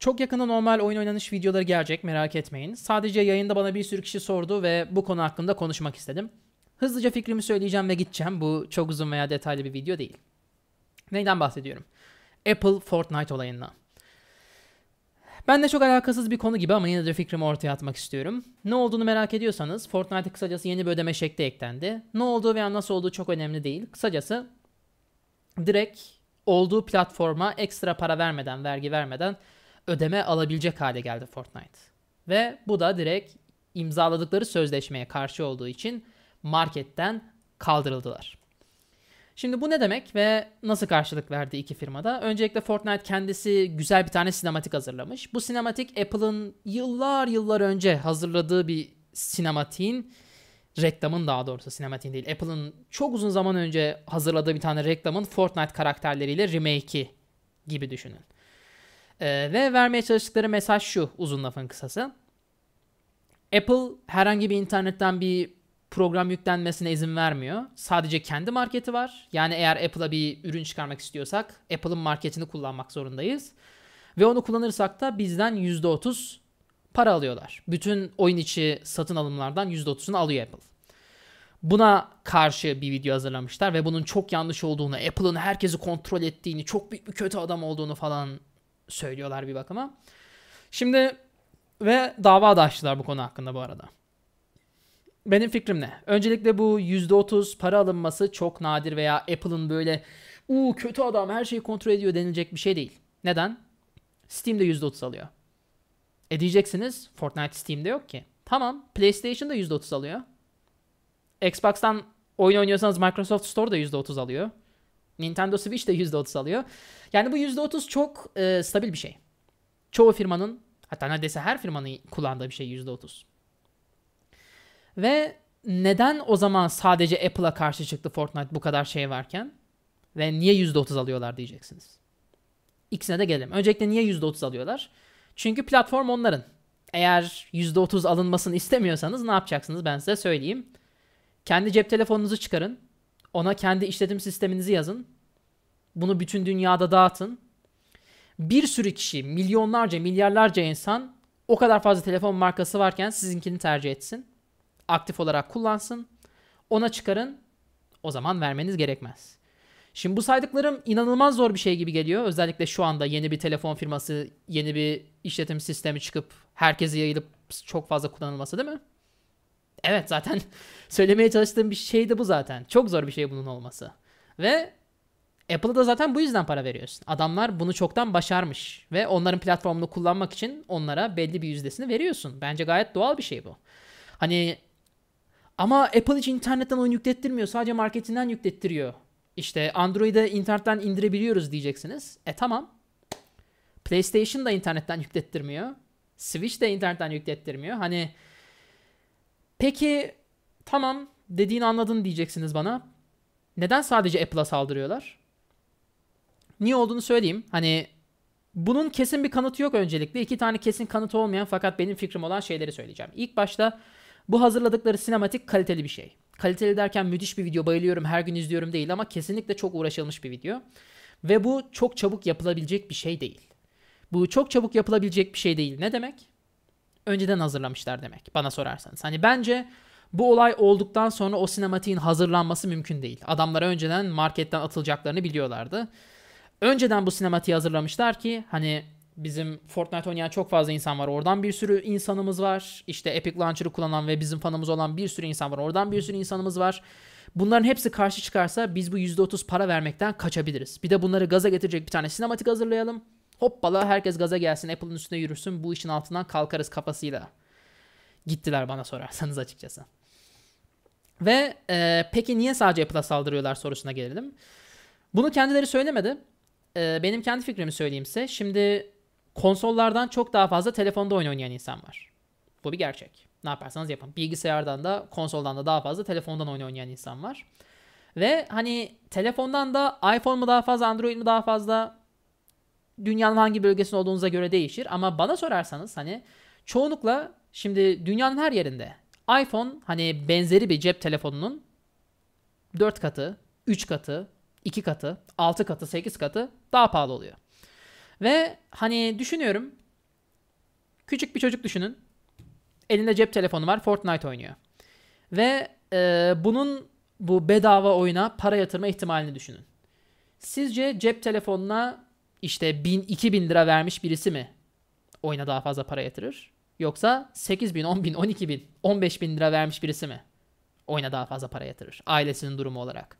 Çok yakında normal oyun oynanış videoları gelecek merak etmeyin. Sadece yayında bana bir sürü kişi sordu ve bu konu hakkında konuşmak istedim. Hızlıca fikrimi söyleyeceğim ve gideceğim. Bu çok uzun veya detaylı bir video değil. Neyden bahsediyorum? Apple Fortnite olayından. Ben de çok alakasız bir konu gibi ama yine de fikrimi ortaya atmak istiyorum. Ne olduğunu merak ediyorsanız Fortnite'e kısacası yeni bir ödeme şekli eklendi. Ne olduğu veya nasıl olduğu çok önemli değil. Kısacası direkt olduğu platforma ekstra para vermeden, vergi vermeden ödeme alabilecek hale geldi Fortnite. Ve bu da direkt imzaladıkları sözleşmeye karşı olduğu için marketten kaldırıldılar. Şimdi bu ne demek ve nasıl karşılık verdi iki firmada? Öncelikle Fortnite kendisi güzel bir tane sinematik hazırlamış. Bu sinematik Apple'ın yıllar yıllar önce hazırladığı bir sinematiğin reklamın daha doğrusu sinematik değil. Apple'ın çok uzun zaman önce hazırladığı bir tane reklamın Fortnite karakterleriyle remake'i gibi düşünün. E, ve vermeye çalıştıkları mesaj şu uzun lafın kısası. Apple herhangi bir internetten bir program yüklenmesine izin vermiyor. Sadece kendi marketi var. Yani eğer Apple'a bir ürün çıkarmak istiyorsak Apple'ın marketini kullanmak zorundayız. Ve onu kullanırsak da bizden %30 para alıyorlar. Bütün oyun içi satın alımlardan %30'unu alıyor Apple. Buna karşı bir video hazırlamışlar ve bunun çok yanlış olduğunu, Apple'ın herkesi kontrol ettiğini, çok büyük bir kötü adam olduğunu falan söylüyorlar bir bakıma. Şimdi ve dava da açtılar bu konu hakkında bu arada. Benim fikrim ne? Öncelikle bu %30 para alınması çok nadir veya Apple'ın böyle uu kötü adam her şeyi kontrol ediyor denilecek bir şey değil. Neden? Steam'de %30 alıyor. E diyeceksiniz Fortnite Steam'de yok ki. Tamam PlayStation'da %30 alıyor. Xbox'tan oyun oynuyorsanız Microsoft Store'da %30 alıyor. Nintendo Switch de %30 alıyor. Yani bu %30 çok e, stabil bir şey. Çoğu firmanın hatta neredeyse her firmanın kullandığı bir şey %30. Ve neden o zaman sadece Apple'a karşı çıktı Fortnite bu kadar şey varken? Ve niye %30 alıyorlar diyeceksiniz. İkisine de gelelim. Öncelikle niye %30 alıyorlar? Çünkü platform onların. Eğer %30 alınmasını istemiyorsanız ne yapacaksınız ben size söyleyeyim. Kendi cep telefonunuzu çıkarın. Ona kendi işletim sisteminizi yazın. Bunu bütün dünyada dağıtın. Bir sürü kişi, milyonlarca, milyarlarca insan o kadar fazla telefon markası varken sizinkini tercih etsin. Aktif olarak kullansın. Ona çıkarın. O zaman vermeniz gerekmez. Şimdi bu saydıklarım inanılmaz zor bir şey gibi geliyor. Özellikle şu anda yeni bir telefon firması, yeni bir işletim sistemi çıkıp herkese yayılıp çok fazla kullanılması değil mi? Evet zaten söylemeye çalıştığım bir şey de bu zaten. Çok zor bir şey bunun olması. Ve Apple'a da zaten bu yüzden para veriyorsun. Adamlar bunu çoktan başarmış ve onların platformunu kullanmak için onlara belli bir yüzdesini veriyorsun. Bence gayet doğal bir şey bu. Hani ama Apple hiç internetten oyun yüklettirmiyor. Sadece marketinden yüklettiriyor. İşte Android'e internetten indirebiliyoruz diyeceksiniz. E tamam. PlayStation da internetten yüklettirmiyor. Switch de internetten yüklettirmiyor. Hani Peki tamam dediğini anladın diyeceksiniz bana. Neden sadece Apple'a saldırıyorlar? Niye olduğunu söyleyeyim. Hani bunun kesin bir kanıtı yok öncelikle. İki tane kesin kanıtı olmayan fakat benim fikrim olan şeyleri söyleyeceğim. İlk başta bu hazırladıkları sinematik kaliteli bir şey. Kaliteli derken müthiş bir video bayılıyorum her gün izliyorum değil ama kesinlikle çok uğraşılmış bir video. Ve bu çok çabuk yapılabilecek bir şey değil. Bu çok çabuk yapılabilecek bir şey değil. Ne demek? önceden hazırlamışlar demek bana sorarsanız. Hani bence bu olay olduktan sonra o sinematiğin hazırlanması mümkün değil. Adamlar önceden marketten atılacaklarını biliyorlardı. Önceden bu sinematiği hazırlamışlar ki hani bizim Fortnite oynayan çok fazla insan var. Oradan bir sürü insanımız var. İşte Epic Launcher'ı kullanan ve bizim fanımız olan bir sürü insan var. Oradan bir sürü insanımız var. Bunların hepsi karşı çıkarsa biz bu %30 para vermekten kaçabiliriz. Bir de bunları gaza getirecek bir tane sinematik hazırlayalım hoppala herkes gaza gelsin Apple'ın üstüne yürüsün bu işin altından kalkarız kafasıyla gittiler bana sorarsanız açıkçası. Ve e, peki niye sadece Apple'a saldırıyorlar sorusuna gelelim. Bunu kendileri söylemedi. E, benim kendi fikrimi söyleyeyimse şimdi konsollardan çok daha fazla telefonda oyun oynayan insan var. Bu bir gerçek. Ne yaparsanız yapın. Bilgisayardan da konsoldan da daha fazla telefondan oyun oynayan insan var. Ve hani telefondan da iPhone mu daha fazla Android mi daha fazla dünyanın hangi bölgesinde olduğunuza göre değişir. Ama bana sorarsanız hani çoğunlukla şimdi dünyanın her yerinde iPhone hani benzeri bir cep telefonunun 4 katı, 3 katı, 2 katı, 6 katı, 8 katı daha pahalı oluyor. Ve hani düşünüyorum küçük bir çocuk düşünün. Elinde cep telefonu var Fortnite oynuyor. Ve e, bunun bu bedava oyuna para yatırma ihtimalini düşünün. Sizce cep telefonuna işte 1000 2000 lira vermiş birisi mi oyuna daha fazla para yatırır? Yoksa 8000-10000-12000-15000 lira vermiş birisi mi oyuna daha fazla para yatırır? Ailesinin durumu olarak.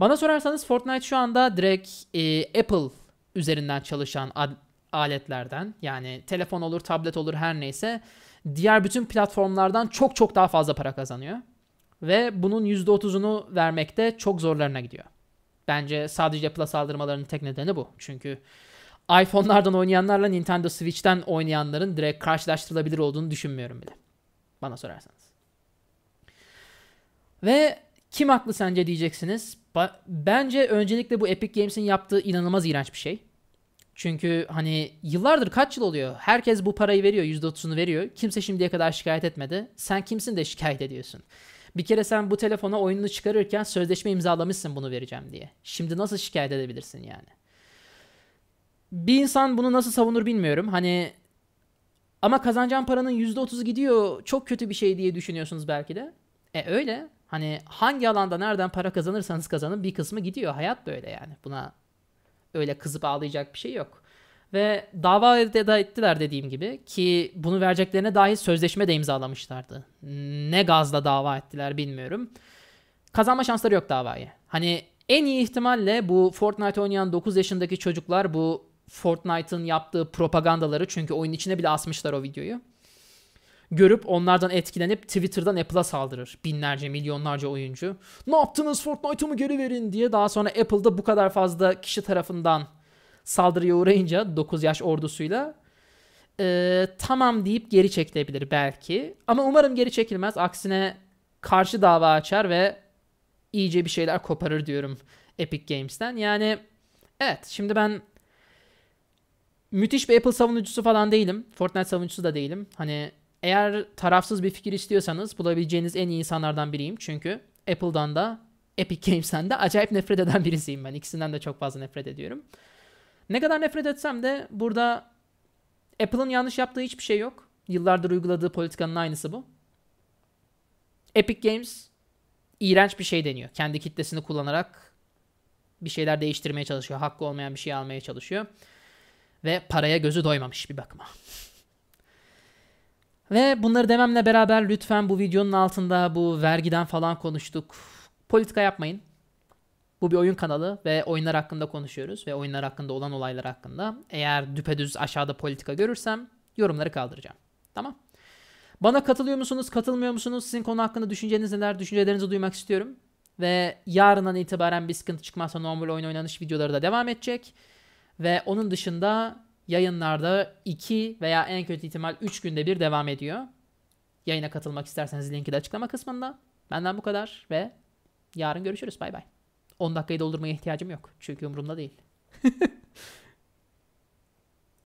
Bana sorarsanız Fortnite şu anda direkt e, Apple üzerinden çalışan aletlerden yani telefon olur, tablet olur her neyse diğer bütün platformlardan çok çok daha fazla para kazanıyor. Ve bunun %30'unu vermekte çok zorlarına gidiyor. Bence sadece Apple'a saldırmalarının tek nedeni bu. Çünkü iPhone'lardan oynayanlarla Nintendo Switch'ten oynayanların direkt karşılaştırılabilir olduğunu düşünmüyorum bile. Bana sorarsanız. Ve kim haklı sence diyeceksiniz. Bence öncelikle bu Epic Games'in yaptığı inanılmaz iğrenç bir şey. Çünkü hani yıllardır kaç yıl oluyor? Herkes bu parayı veriyor, %30'unu veriyor. Kimse şimdiye kadar şikayet etmedi. Sen kimsin de şikayet ediyorsun? Bir kere sen bu telefona oyununu çıkarırken sözleşme imzalamışsın bunu vereceğim diye. Şimdi nasıl şikayet edebilirsin yani? Bir insan bunu nasıl savunur bilmiyorum. Hani ama kazanacağın paranın %30'u gidiyor. Çok kötü bir şey diye düşünüyorsunuz belki de. E öyle. Hani hangi alanda nereden para kazanırsanız kazanın bir kısmı gidiyor. Hayat böyle yani. Buna öyle kızıp ağlayacak bir şey yok. Ve dava eda ettiler dediğim gibi ki bunu vereceklerine dair sözleşme de imzalamışlardı. Ne gazla dava ettiler bilmiyorum. Kazanma şansları yok davayı. Hani en iyi ihtimalle bu Fortnite oynayan 9 yaşındaki çocuklar bu Fortnite'ın yaptığı propagandaları çünkü oyun içine bile asmışlar o videoyu. Görüp onlardan etkilenip Twitter'dan Apple'a saldırır. Binlerce, milyonlarca oyuncu. Ne yaptınız Fortnite'ımı geri verin diye daha sonra Apple'da bu kadar fazla kişi tarafından saldırıya uğrayınca 9 yaş ordusuyla e, tamam deyip geri çekilebilir belki. Ama umarım geri çekilmez. Aksine karşı dava açar ve iyice bir şeyler koparır diyorum Epic Games'ten. Yani evet şimdi ben müthiş bir Apple savunucusu falan değilim. Fortnite savunucusu da değilim. Hani eğer tarafsız bir fikir istiyorsanız bulabileceğiniz en iyi insanlardan biriyim. Çünkü Apple'dan da Epic Games'ten de acayip nefret eden birisiyim ben. İkisinden de çok fazla nefret ediyorum. Ne kadar nefret etsem de burada Apple'ın yanlış yaptığı hiçbir şey yok. Yıllardır uyguladığı politikanın aynısı bu. Epic Games iğrenç bir şey deniyor. Kendi kitlesini kullanarak bir şeyler değiştirmeye çalışıyor. Hakkı olmayan bir şey almaya çalışıyor. Ve paraya gözü doymamış bir bakıma. Ve bunları dememle beraber lütfen bu videonun altında bu vergiden falan konuştuk. Politika yapmayın. Bu bir oyun kanalı ve oyunlar hakkında konuşuyoruz ve oyunlar hakkında olan olaylar hakkında. Eğer düpedüz aşağıda politika görürsem yorumları kaldıracağım. Tamam. Bana katılıyor musunuz, katılmıyor musunuz? Sizin konu hakkında düşünceniz neler? Düşüncelerinizi duymak istiyorum. Ve yarından itibaren bir sıkıntı çıkmazsa normal oyun oynanış videoları da devam edecek. Ve onun dışında yayınlarda 2 veya en kötü ihtimal 3 günde bir devam ediyor. Yayına katılmak isterseniz linki de açıklama kısmında. Benden bu kadar ve yarın görüşürüz. Bay bay. 10 dakikayı doldurmaya ihtiyacım yok. Çünkü umurumda değil.